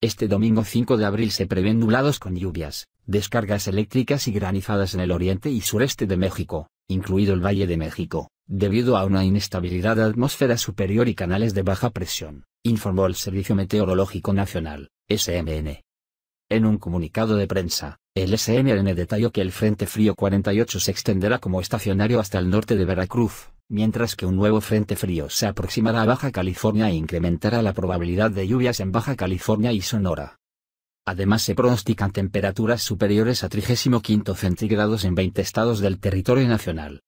Este domingo 5 de abril se prevén nublados con lluvias, descargas eléctricas y granizadas en el oriente y sureste de México, incluido el Valle de México, debido a una inestabilidad de atmósfera superior y canales de baja presión, informó el Servicio Meteorológico Nacional, SMN. En un comunicado de prensa, el SMN detalló que el Frente Frío 48 se extenderá como estacionario hasta el norte de Veracruz, mientras que un nuevo frente frío se aproximará a Baja California e incrementará la probabilidad de lluvias en Baja California y Sonora. Además se pronostican temperaturas superiores a 35 centígrados en 20 estados del territorio nacional.